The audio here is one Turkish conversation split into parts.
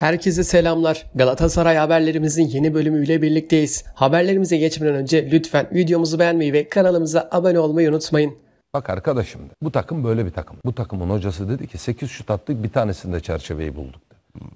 Herkese selamlar. Galatasaray haberlerimizin yeni bölümüyle birlikteyiz. Haberlerimize geçmeden önce lütfen videomuzu beğenmeyi ve kanalımıza abone olmayı unutmayın. Bak arkadaşım bu takım böyle bir takım. Bu takımın hocası dedi ki 8 şut attık bir tanesinde çerçeveyi bulduk.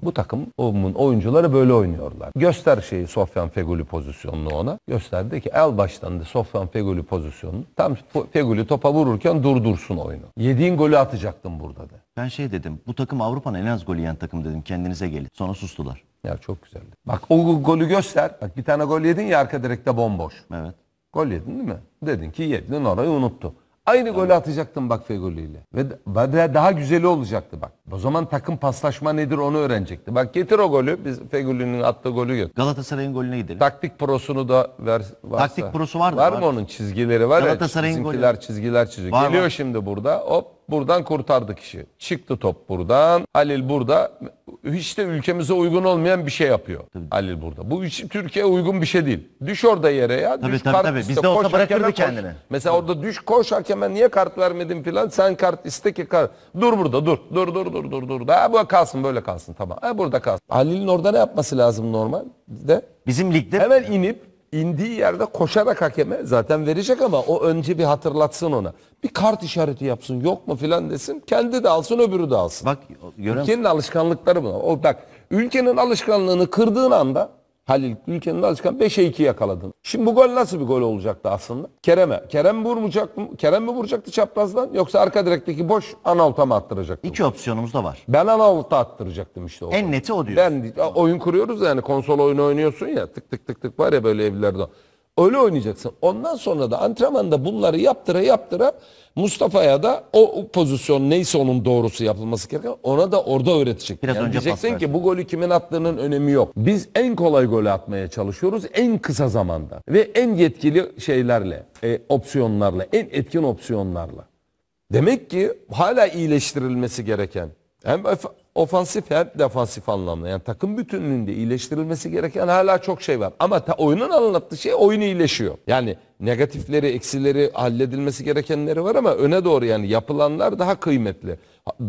Bu takımın oyuncuları böyle oynuyorlar. Göster şeyi Sofyan Feguli pozisyonunu ona. Gösterdi ki el baştan da Sofyan Feguli pozisyonunu. Tam Feguli topa vururken durdursun oyunu. Yediğin golü atacaktın burada da. Ben şey dedim. Bu takım Avrupa'nın en az gol yiyen takım dedim. Kendinize gelin. Sonra sustular. Ya çok güzeldi. Bak o golü göster. Bak bir tane gol yedin ya arka direkte bomboş. Evet. Gol yedin değil mi? Dedin ki yedin orayı unuttu. Aynı tamam. golü atacaktım bak Fegoli ile Ve daha güzeli olacaktı bak. O zaman takım paslaşma nedir onu öğrenecekti. Bak getir o golü. Biz Fegoli'nin attığı golü götür. Galatasaray'ın golüne gidelim. Taktik prosunu da ver, varsa. Taktik prosu vardı. Var, var mı onun çizgileri var Galatasaray'ın ya. golü. çizgiler çiziyor. Var, Geliyor var. şimdi burada. Hop buradan kurtardık işi. Çıktı top buradan. Halil burada hiç de ülkemize uygun olmayan bir şey yapıyor tabii. Halil burada. Bu hiç Türkiye'ye uygun bir şey değil. Düş orada yere ya. Tabii düş tabii, tabii. Bizde olsa bırakırdı koş. kendini. Mesela orada düş koş hakeme niye kart vermedin filan. Sen kart iste ki kart. Dur burada dur. Dur dur dur dur dur. Ha bu kalsın böyle kalsın tamam. Ha burada kalsın. Halil'in orada ne yapması lazım normal? De. Bizim ligde. Hemen inip indiği yerde koşarak hakeme zaten verecek ama o önce bir hatırlatsın ona. Bir kart işareti yapsın yok mu filan desin. Kendi de alsın öbürü de alsın. Bak gören... Ülkenin alışkanlıkları bunlar. O, bak ülkenin alışkanlığını kırdığın anda Halil ülkenin azıcık 5'e 2 yakaladın. Şimdi bu gol nasıl bir gol olacaktı aslında? Kerem'e. Kerem vurmayacak mı? Kerem mi vuracaktı çaprazdan yoksa arka direkteki boş analta mı attıracaktı? İki opsiyonumuz da var. Ben analta attıracaktım işte. O en neti o diyor. Ben oyun kuruyoruz yani konsol oyunu oynuyorsun ya tık tık tık tık var ya böyle evlerde. Öyle oynayacaksın. Ondan sonra da antrenmanda bunları yaptıra yaptıra Mustafa'ya da o pozisyon neyse onun doğrusu yapılması gereken ona da orada öğretecek. Biraz yani önce diyeceksin ki bu golü kimin attığının önemi yok. Biz en kolay golü atmaya çalışıyoruz en kısa zamanda ve en yetkili şeylerle, e, opsiyonlarla, en etkin opsiyonlarla. Demek ki hala iyileştirilmesi gereken hem ofansif hem defansif anlamda. Yani takım bütünlüğünde iyileştirilmesi gereken hala çok şey var. Ama ta oyunun anlattığı şey oyun iyileşiyor. Yani negatifleri, eksileri halledilmesi gerekenleri var ama öne doğru yani yapılanlar daha kıymetli.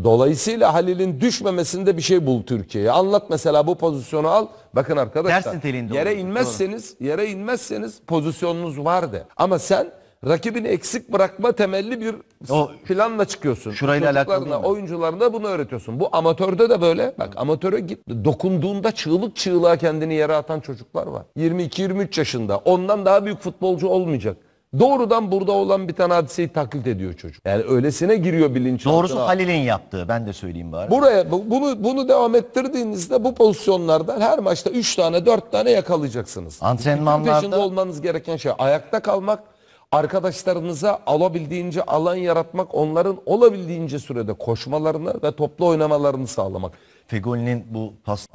Dolayısıyla Halil'in düşmemesinde bir şey bul Türkiye'ye. Anlat mesela bu pozisyonu al. Bakın arkadaşlar. yere olur. inmezseniz, yere inmezseniz pozisyonunuz var de. Ama sen rakibini eksik bırakma temelli bir o, planla çıkıyorsun. Şurayla alakalı Oyuncularına bunu öğretiyorsun. Bu amatörde de böyle. Bak amatöre git dokunduğunda çığlık çığlığa kendini yere atan çocuklar var. 22-23 yaşında. Ondan daha büyük futbolcu olmayacak. Doğrudan burada olan bir tane hadiseyi taklit ediyor çocuk. Yani öylesine giriyor bilinç. Doğrusu Halil'in yaptığı ben de söyleyeyim bari. Buraya bu, bunu bunu devam ettirdiğinizde bu pozisyonlardan her maçta 3 tane 4 tane yakalayacaksınız. Antrenmanlarda. Peşinde olmanız gereken şey ayakta kalmak arkadaşlarımıza alabildiğince alan yaratmak, onların olabildiğince sürede koşmalarını ve toplu oynamalarını sağlamak. Fegoli'nin bu pas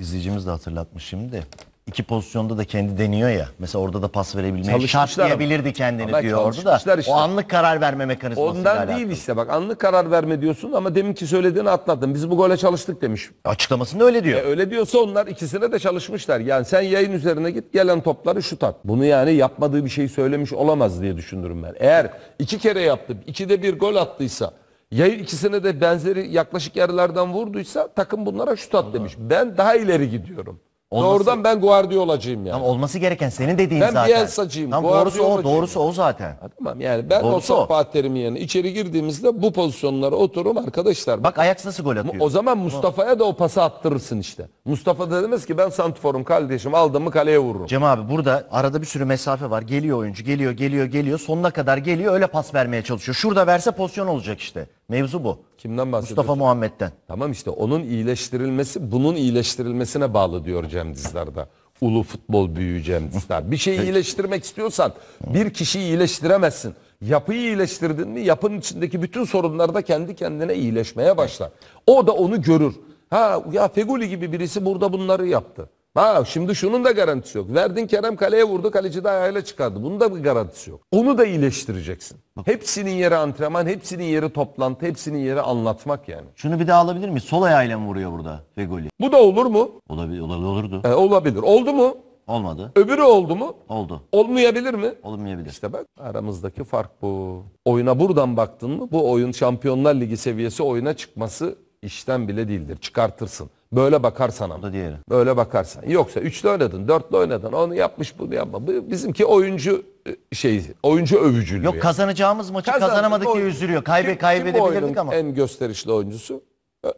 izleyicimiz de hatırlatmış şimdi iki pozisyonda da kendi deniyor ya. Mesela orada da pas verebilmeye Çalışmışlar şartlayabilirdi kendini diyor orada da. işte. O anlık karar verme mekanizması. Ondan değil işte bak anlık karar verme diyorsun ama demin ki söylediğini atlattın. Biz bu gole çalıştık demiş. Açıklamasında öyle diyor. E, öyle diyorsa onlar ikisine de çalışmışlar. Yani sen yayın üzerine git gelen topları şut at. Bunu yani yapmadığı bir şey söylemiş olamaz diye düşünürüm ben. Eğer iki kere yaptı, ikide bir gol attıysa yayın ikisine de benzeri yaklaşık yerlerden vurduysa takım bunlara şut at demiş. Ben daha ileri gidiyorum. Olması... Doğrudan ben Guardiola'cıyım yani. Ama olması gereken senin dediğin ben zaten. Ben Bielsa'cıyım. Tam doğrusu o, doğrusu o zaten. Ha, tamam yani ben doğrusu olsa Fatih Terim'in içeri girdiğimizde bu pozisyonlara otururum arkadaşlar. Bak Ajax nasıl gol atıyor? O zaman Mustafa'ya da o pası attırırsın işte. Mustafa da demez ki ben Santifor'um kardeşim aldım mı kaleye vururum. Cem abi burada arada bir sürü mesafe var. Geliyor oyuncu geliyor geliyor geliyor sonuna kadar geliyor öyle pas vermeye çalışıyor. Şurada verse pozisyon olacak işte. Mevzu bu. Kimden bahsediyorsun? Mustafa Muhammed'den. Tamam işte onun iyileştirilmesi bunun iyileştirilmesine bağlı diyor Cem Dizdar'da. Ulu futbol büyüğü Cem Dizdar. Bir şeyi iyileştirmek istiyorsan bir kişiyi iyileştiremezsin. Yapıyı iyileştirdin mi Yapın içindeki bütün sorunlar da kendi kendine iyileşmeye başlar. O da onu görür. Ha ya Feguli gibi birisi burada bunları yaptı. Ha şimdi şunun da garantisi yok. Verdin Kerem kaleye vurdu kaleci de ayağıyla çıkardı. Bunun da bir garantisi yok. Onu da iyileştireceksin. Bak. Hepsinin yeri antrenman, hepsinin yeri toplantı, hepsinin yeri anlatmak yani. Şunu bir daha alabilir mi? Sol ayağıyla mı vuruyor burada Fegoli? Bu da olur mu? Olabilir, olabilir olurdu. E, olabilir. Oldu mu? Olmadı. Öbürü oldu mu? Oldu. Olmayabilir mi? Olmayabilir. İşte bak aramızdaki fark bu. Oyuna buradan baktın mı bu oyun Şampiyonlar Ligi seviyesi oyuna çıkması işten bile değildir. Çıkartırsın. Böyle bakarsan ama. Diğeri. Böyle bakarsan. Yoksa üçlü oynadın, dörtlü oynadın. Onu yapmış, bunu yapma. Bizimki oyuncu e, şey, oyuncu övücülüğü. Yok kazanacağımız maçı Kazandık kazanamadık diye üzülüyor. Kaybe, kim, kaybedebilirdik kim ama. en gösterişli oyuncusu?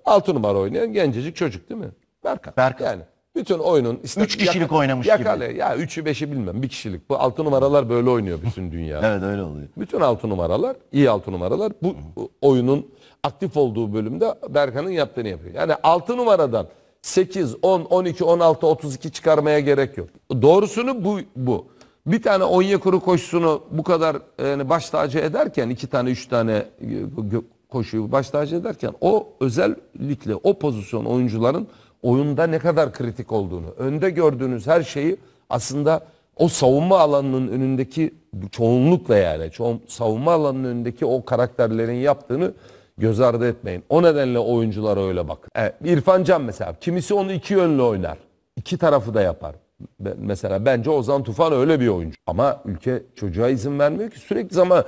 Altı numara oynayan gencecik çocuk değil mi? Berkan. Berkan. Yani bütün oyunun işte Üç kişilik oynamış gibi. yakale, Ya üçü beşi bilmem bir kişilik. Bu altı numaralar böyle oynuyor bütün dünya. Evet öyle oluyor. Bütün altı numaralar, iyi altı numaralar bu oyunun aktif olduğu bölümde Berkan'ın yaptığını yapıyor. Yani altı numaradan 8, 10, 12, 16, 32 çıkarmaya gerek yok. Doğrusunu bu. bu. Bir tane Onyekuru koşusunu bu kadar yani baş tacı ederken, iki tane, üç tane e, koşuyu baş tacı ederken o özellikle o pozisyon oyuncuların oyunda ne kadar kritik olduğunu, önde gördüğünüz her şeyi aslında o savunma alanının önündeki çoğunlukla yani çoğun, savunma alanının önündeki o karakterlerin yaptığını göz ardı etmeyin. O nedenle oyunculara öyle bakın. Evet, İrfan Can mesela kimisi onu iki yönlü oynar. İki tarafı da yapar. Mesela bence Ozan Tufan öyle bir oyuncu. Ama ülke çocuğa izin vermiyor ki sürekli zaman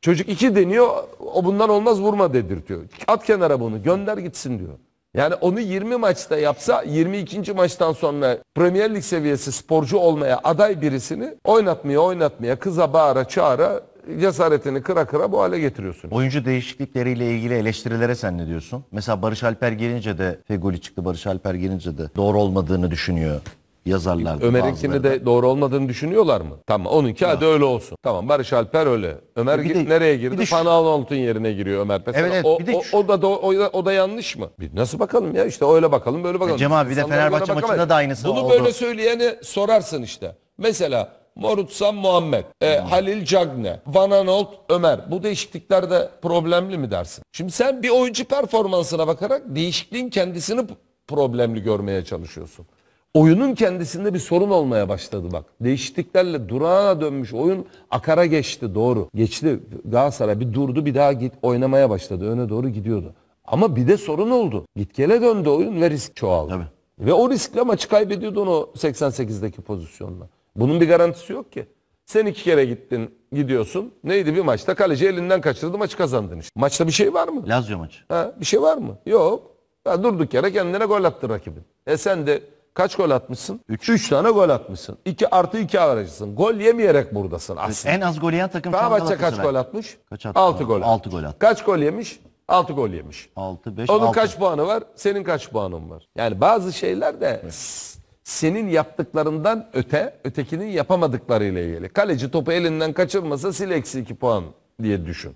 çocuk iki deniyor o bundan olmaz vurma dedirtiyor. At kenara bunu gönder gitsin diyor. Yani onu 20 maçta yapsa 22. maçtan sonra Premier Lig seviyesi sporcu olmaya aday birisini oynatmaya oynatmaya kıza bağıra çağıra cesaretini kıra kıra bu hale getiriyorsun. Oyuncu değişiklikleriyle ilgili eleştirilere sen ne diyorsun? Mesela Barış Alper gelince de Fegoli çıktı Barış Alper gelince de doğru olmadığını düşünüyor yazarlardı. Ömer'inkini de doğru olmadığını düşünüyorlar mı? Tamam onunki hadi öyle olsun. Tamam Barış Alper öyle. Ömer e Bir de- nereye girdi? bir de şu- Fanal Altun yerine giriyor Ömer. Mesela Evet, evet, o, bir o- o da, do- o da o da yanlış mı? Bir nasıl bakalım ya işte öyle bakalım böyle bakalım. Cem abi, bir de İnsanlara Fenerbahçe göre bakamayız. maçında da aynısı Bunu oldu. böyle söyleyene sorarsın işte. Mesela Morutsan Muhammed, e, hmm. Halil Cagne, Van Anolt, Ömer. Bu değişikliklerde problemli mi dersin? Şimdi sen bir oyuncu performansına bakarak değişikliğin kendisini problemli görmeye çalışıyorsun oyunun kendisinde bir sorun olmaya başladı bak. Değişikliklerle durağa dönmüş oyun akara geçti doğru. Geçti Galatasaray bir durdu bir daha git oynamaya başladı. Öne doğru gidiyordu. Ama bir de sorun oldu. Gitgele döndü oyun ve risk çoğaldı. Tabii. Ve o riskle maçı kaybediyordu onu 88'deki pozisyonla. Bunun bir garantisi yok ki. Sen iki kere gittin gidiyorsun. Neydi bir maçta? Kaleci elinden kaçırdı maçı kazandın işte. Maçta bir şey var mı? Lazio maçı. Ha, bir şey var mı? Yok. Ha, durduk yere kendine gol attı rakibin. E sen de Kaç gol atmışsın? 3. 3 tane gol atmışsın. 2 artı 2 aracısın. Gol yemeyerek buradasın aslında. En az gol yiyen takım Fenerbahçe kaç gol atmış? Kaç attı? 6 gol. 6 gol attı. Kaç gol yemiş? 6 gol yemiş. 6 5 Onun 6. kaç puanı var? Senin kaç puanın var? Yani bazı şeyler de senin yaptıklarından öte, ötekinin yapamadıklarıyla ilgili. Kaleci topu elinden kaçırmasa sil eksi 2 puan diye düşün.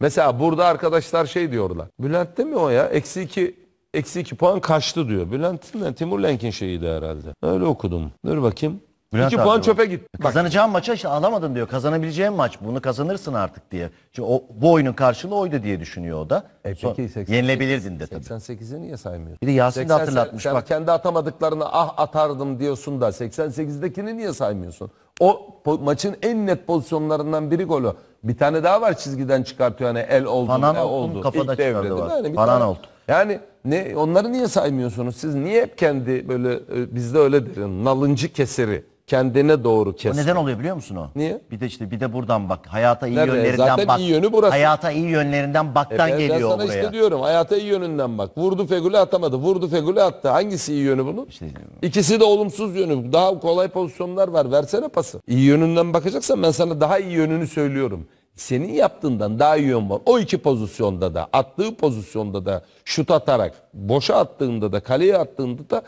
Mesela burada arkadaşlar şey diyorlar. Bülent değil mi o ya? Eksi 2 eksi 2 puan kaçtı diyor. Bülent yani Timur Lenk'in şeyiydi herhalde. Öyle okudum. Dur bakayım. Bülent 2 puan çöpe gitti. E, bak. Kazanacağın maça işte alamadın diyor. Kazanabileceğin maç. Bunu kazanırsın artık diye. Şimdi o, bu oyunun karşılığı oydu diye düşünüyor o da. E peki 88, yenilebilirdin de tabii. 88'i niye saymıyorsun? Bir de Yasin 80, de hatırlatmış. Sen bak. kendi atamadıklarını ah atardım diyorsun da 88'dekini niye saymıyorsun? O maçın en net pozisyonlarından biri golü. Bir tane daha var çizgiden çıkartıyor hani el oldu. Hanan e, oldu. kafada İlk çıkardı var. değil mi? tane- oldu. Yani ne onları niye saymıyorsunuz? Siz niye hep kendi böyle e, bizde öyle derim nalıncı keseri kendine doğru O neden oluyor biliyor musun o? Niye? Bir de işte bir de buradan bak. Hayata iyi Nerede? yönlerinden Zaten bak. iyi yönü burası. Hayata iyi yönlerinden baktan Ben geliyor sana buraya. işte diyorum hayata iyi yönünden bak. Vurdu fegülü atamadı. Vurdu fegülü attı. Hangisi iyi yönü bunun? İşte- İkisi de olumsuz yönü. Daha kolay pozisyonlar var. Versene pası. İyi yönünden bakacaksan ben sana daha iyi yönünü söylüyorum. Senin yaptığından daha iyi yön var. O iki pozisyonda da, attığı pozisyonda da, şut atarak, boşa attığında da, kaleye attığında da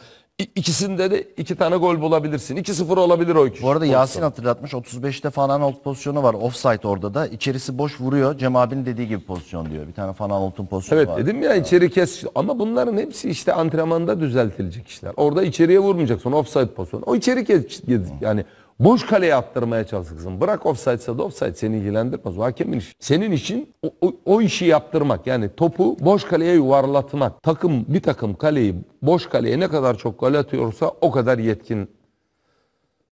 İkisinde de iki tane gol bulabilirsin. 2-0 olabilir o iki. Bu arada Yasin hatırlatmış 35'te falan alt pozisyonu var. Offside orada da. İçerisi boş vuruyor. Cem abinin dediği gibi pozisyon diyor. Bir tane falan altın pozisyonu evet, var. Evet dedim ya içeri kes. Ama bunların hepsi işte antrenmanda düzeltilecek işler. Orada içeriye vurmayacaksın. Offside pozisyonu. O içeri kes. Yani Boş kaleye attırmaya çalışacaksın. Bırak offside'sa da offside seni ilgilendirmez. O hakemin işi. Senin için o, o, o işi yaptırmak yani topu boş kaleye yuvarlatmak. Takım bir takım kaleyi boş kaleye ne kadar çok gol atıyorsa o kadar yetkin